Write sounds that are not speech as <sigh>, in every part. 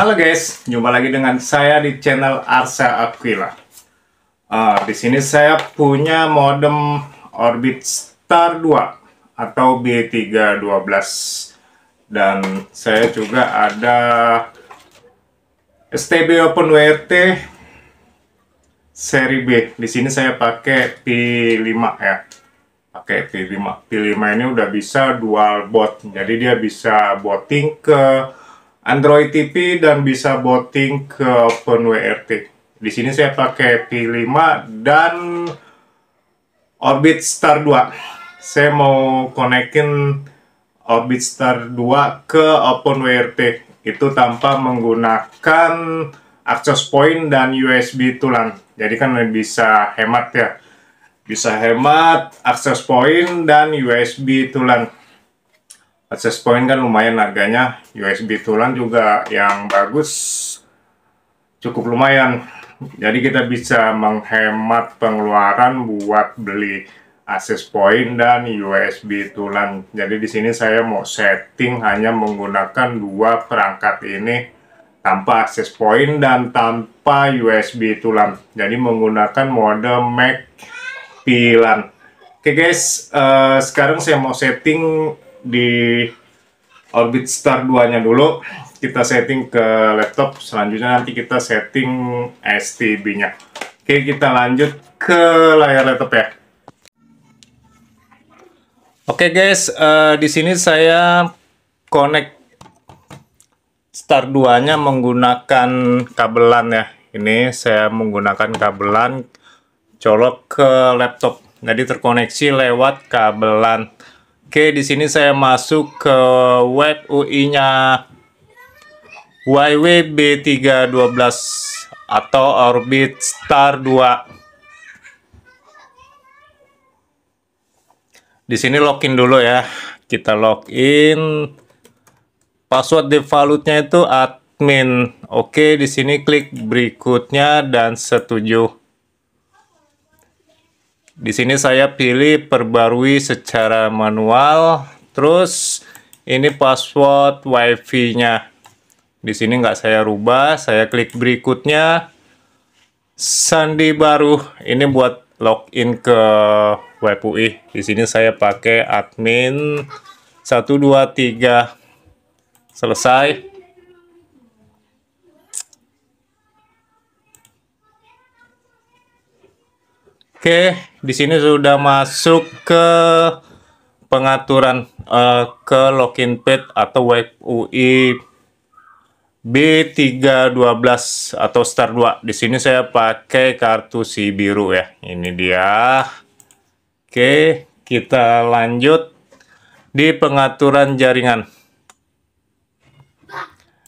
Halo guys, jumpa lagi dengan saya di channel Arsa Aquila. Uh, di sini saya punya modem Orbit Star 2 atau B312 dan saya juga ada STB OpenWRT seri B. Di sini saya pakai P5 ya. Pakai P5. P5 ini udah bisa dual bot. Jadi dia bisa botting ke Android TV dan bisa booting ke phone WRT. Di sini saya pakai P5 dan Orbit Star 2. Saya mau konekin Orbit Star 2 ke Open WRT. Itu tanpa menggunakan access point dan USB tulan. Jadi kan bisa hemat ya. Bisa hemat access point dan USB tulang access point kan lumayan harganya USB tulang juga yang bagus cukup lumayan jadi kita bisa menghemat pengeluaran buat beli access point dan USB tulan. Jadi di sini saya mau setting hanya menggunakan dua perangkat ini tanpa access point dan tanpa USB tulan. Jadi menggunakan mode Mac pilan. Oke guys, uh, sekarang saya mau setting di Orbit Star 2-nya dulu. Kita setting ke laptop, selanjutnya nanti kita setting STB-nya. Oke, kita lanjut ke layar laptop ya. Oke guys, uh, di sini saya connect Star 2-nya menggunakan kabelan ya. Ini saya menggunakan kabelan colok ke laptop. Jadi terkoneksi lewat kabelan. Oke, di sini saya masuk ke web UI-nya ywb B312 atau Orbit Star 2. Di sini login dulu ya. Kita login. Password default-nya itu admin. Oke, di sini klik berikutnya dan setuju. Di sini saya pilih perbarui secara manual. Terus ini password WiFi-nya. Di sini nggak saya rubah, saya klik berikutnya. Sandi baru. Ini buat login ke web UI. Di sini saya pakai admin 123. Selesai. Oke, di sini sudah masuk ke pengaturan uh, ke login page atau web UI B312 atau star 2. Di sini saya pakai kartu si biru ya. Ini dia. Oke, kita lanjut di pengaturan jaringan.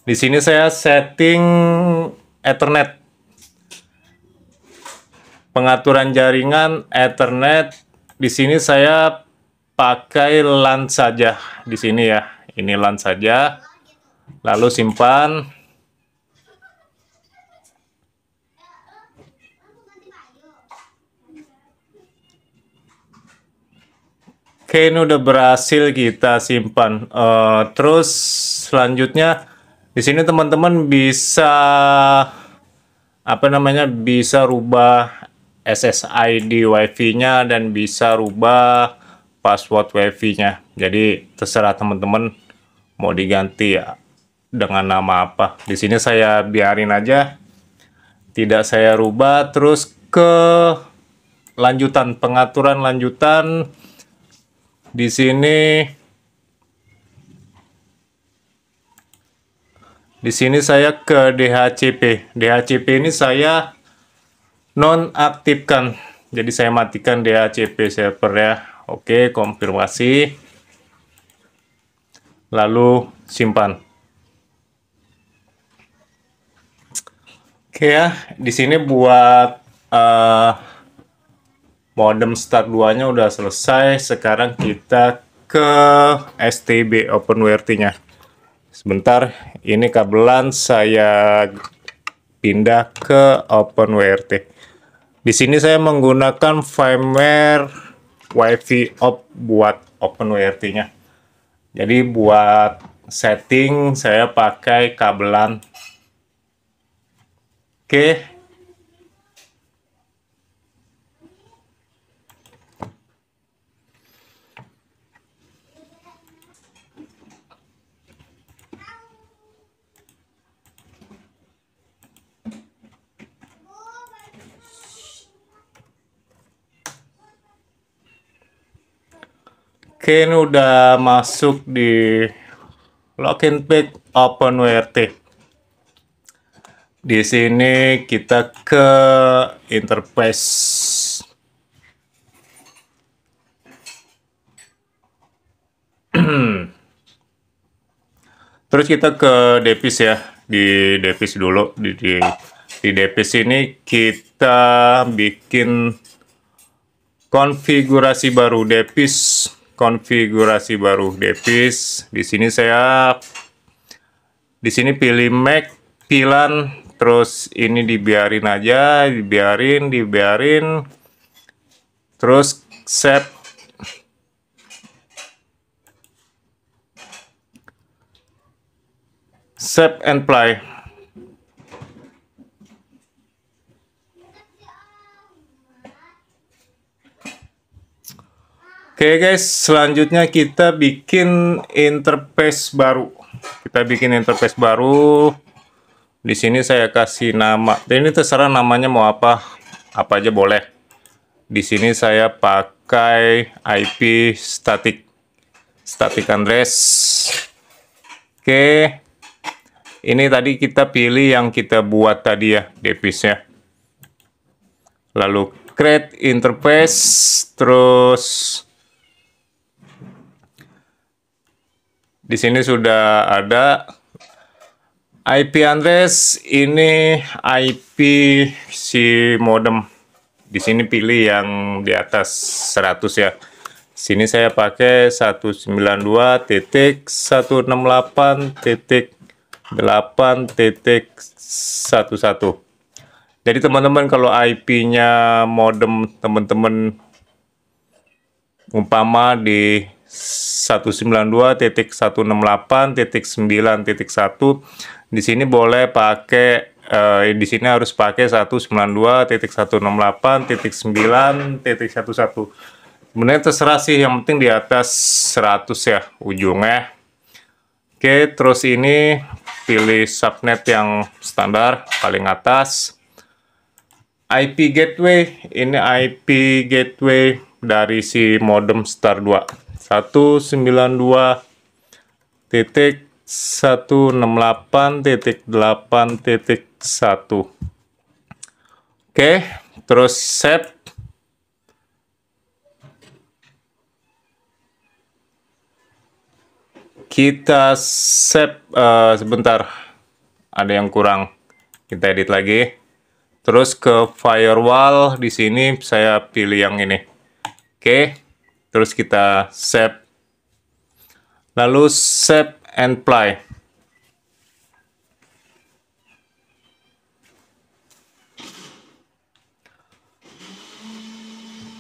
Di sini saya setting Ethernet pengaturan jaringan Ethernet di sini saya pakai LAN saja di sini ya ini LAN saja lalu simpan Oke ini udah berhasil kita simpan uh, terus selanjutnya di sini teman-teman bisa apa namanya bisa rubah SSID WiFi-nya dan bisa rubah password WiFi-nya. Jadi terserah teman-teman mau diganti ya dengan nama apa. Di sini saya biarin aja. Tidak saya rubah terus ke lanjutan pengaturan lanjutan di sini di sini saya ke DHCP. DHCP ini saya nonaktifkan jadi saya matikan DHCP server ya oke konfirmasi lalu simpan oke ya di sini buat uh, modem start 2 nya udah selesai sekarang kita ke STB OpenWrt nya sebentar ini kabelan saya pindah ke OpenWrt. Di sini saya menggunakan firmware WiFi op buat OpenWrt-nya. Jadi buat setting saya pakai kabelan. Oke, ini udah masuk di login page WRT. Di sini kita ke interface. <clears throat> Terus kita ke Devis ya, di Devis dulu. Di, di, di Devis ini kita bikin konfigurasi baru Devis konfigurasi baru Davis. Di sini saya di sini pilih Mac pilan terus ini dibiarin aja, dibiarin, dibiarin. Terus set set and play. Oke okay guys, selanjutnya kita bikin interface baru. Kita bikin interface baru. Di sini saya kasih nama. Dan ini terserah namanya mau apa, apa aja boleh. Di sini saya pakai IP static. Static address. Oke. Okay. Ini tadi kita pilih yang kita buat tadi ya, devisnya. Lalu create interface terus Di sini sudah ada IP address ini IP si modem. Di sini pilih yang di atas 100 ya. Sini saya pakai 192.168.8.11. Jadi teman-teman kalau IP-nya modem teman-teman umpama di 192.168.9.1 di sini boleh pakai eh, di sini harus pakai 192.168.9.11. Kemudian terserah sih, yang penting di atas 100 ya ujungnya. Oke, terus ini pilih subnet yang standar paling atas. IP gateway, ini IP gateway dari si modem Star 2. 192.168.8.1 titik titik titik oke terus set kita save uh, eh, sebentar ada yang kurang kita edit lagi terus ke firewall di sini saya pilih yang ini oke okay terus kita save lalu save and play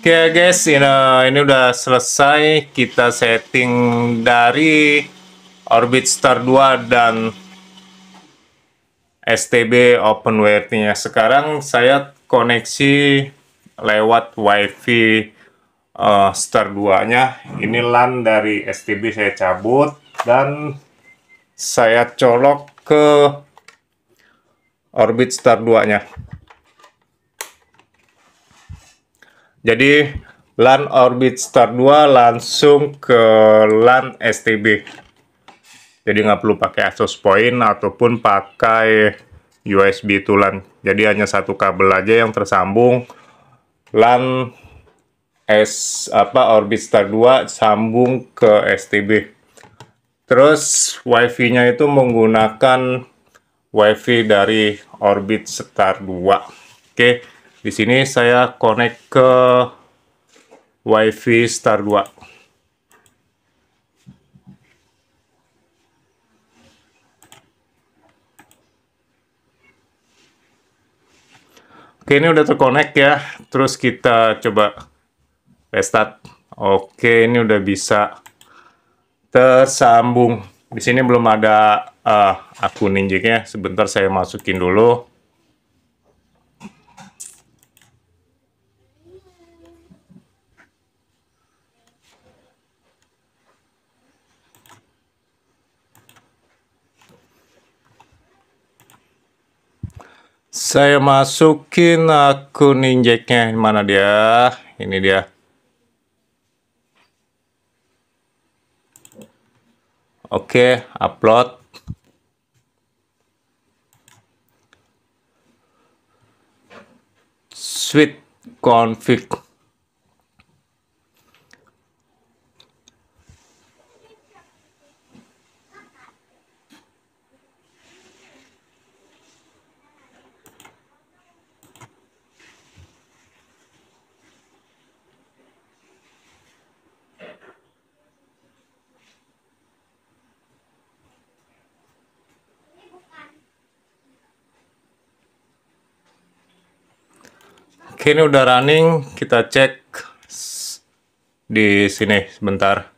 Oke okay, guys, ini, ini udah selesai kita setting dari Orbit Star 2 dan STB OpenWrt-nya. Sekarang saya koneksi lewat WiFi uh, star 2 nya ini lan dari STB saya cabut dan saya colok ke orbit star 2 nya jadi LAN Orbit Star 2 langsung ke LAN STB. Jadi nggak perlu pakai Asus Point ataupun pakai USB tulan. Jadi hanya satu kabel aja yang tersambung LAN S apa Orbit Star 2 sambung ke STB. Terus WiFi-nya itu menggunakan WiFi dari Orbit Star 2. Oke, di sini saya connect ke WiFi Star 2. Oke, ini udah terkonek ya. Terus kita coba restart oke ini udah bisa tersambung di sini belum ada uh, akun ninjiknya. sebentar saya masukin dulu saya masukin akun injeknya mana dia ini dia Oke, okay, upload. Switch config. Oke, ini udah running. Kita cek di sini sebentar.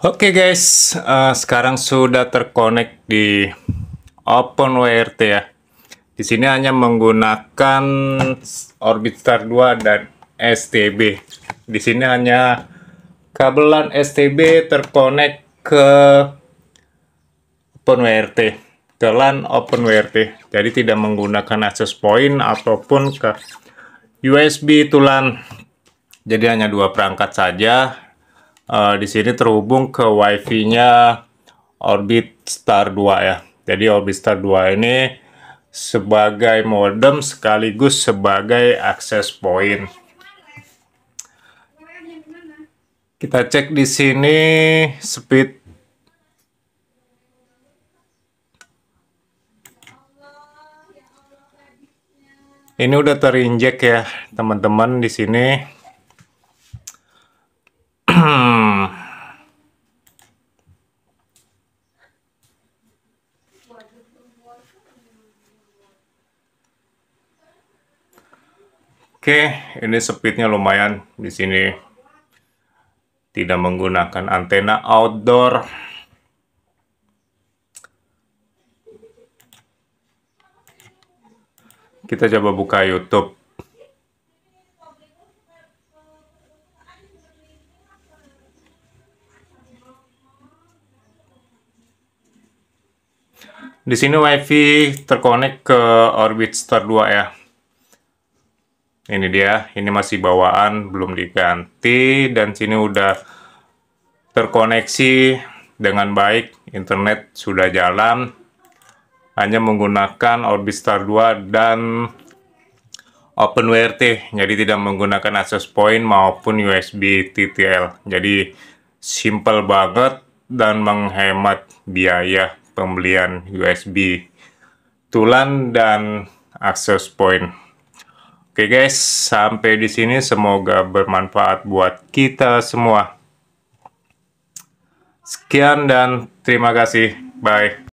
Oke okay guys, uh, sekarang sudah terkonek di OpenWRT ya. Di sini hanya menggunakan Orbit Star 2 dan STB. Di sini hanya kabelan STB terkonek ke OpenWRT, ke LAN OpenWRT. Jadi tidak menggunakan access point ataupun ke USB tulan. Jadi hanya dua perangkat saja uh, di sini terhubung ke WiFi-nya Orbit Star 2 ya. Jadi Orbit Star 2 ini sebagai modem sekaligus sebagai akses point. Kita cek di sini speed Ini udah terinjek ya, teman-teman di sini. Oke, ini speednya lumayan di sini. Tidak menggunakan antena outdoor. Kita coba buka YouTube. Di sini WiFi terkonek ke Orbit Star 2 ya. Ini dia, ini masih bawaan, belum diganti dan sini udah terkoneksi dengan baik, internet sudah jalan. Hanya menggunakan Orbit Star 2 dan OpenWRT, jadi tidak menggunakan access point maupun USB TTL. Jadi simple banget dan menghemat biaya pembelian USB tulan dan access point. Oke guys, sampai di sini semoga bermanfaat buat kita semua. Sekian dan terima kasih. Bye.